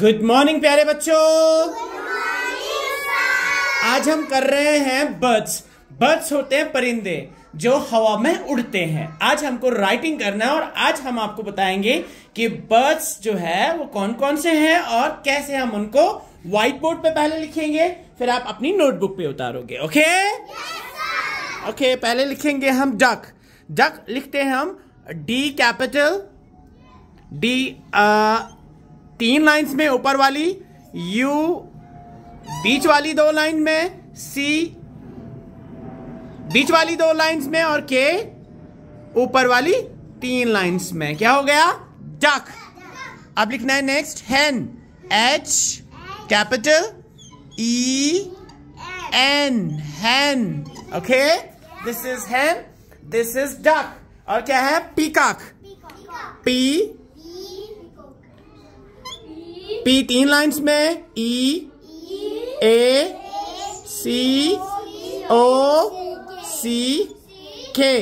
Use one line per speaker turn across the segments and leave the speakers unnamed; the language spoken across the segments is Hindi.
गुड मॉर्निंग प्यारे बच्चों आज हम कर रहे हैं बर्ड्स बर्ड्स होते हैं परिंदे जो हवा में उड़ते हैं आज हमको राइटिंग करना है और आज हम आपको बताएंगे कि बर्ड्स जो है वो कौन कौन से हैं और कैसे हम उनको व्हाइट बोर्ड पे पहले लिखेंगे फिर आप अपनी नोटबुक पे उतारोगे ओके yes, ओके पहले लिखेंगे हम डक डक लिखते हैं हम डी कैपिटल डी तीन लाइंस में ऊपर वाली यू बीच वाली दो लाइन में सी बीच वाली दो लाइंस में और के ऊपर वाली तीन लाइंस में क्या हो गया डक अब लिखना है next hen H capital E N hen okay this is hen this is duck और क्या है पीकॉक पी पी तीन लाइंस में ई ए सी ओ सी के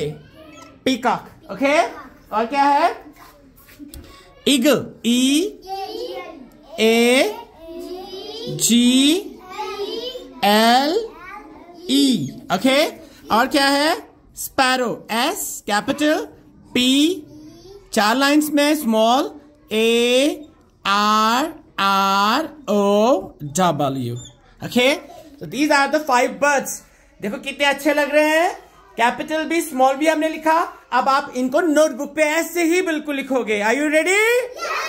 पीकॉक ओके और क्या है इग ई ए जी एल ई ओके और क्या है स्पैरो एस कैपिटल पी चार लाइंस में small A R W. Okay तो these are the five birds देखो कितने अच्छे लग रहे हैं कैपिटल भी स्मॉल भी हमने लिखा अब आप इनको नोटबुक पे ऐसे ही बिल्कुल लिखोगे आर यू रेडी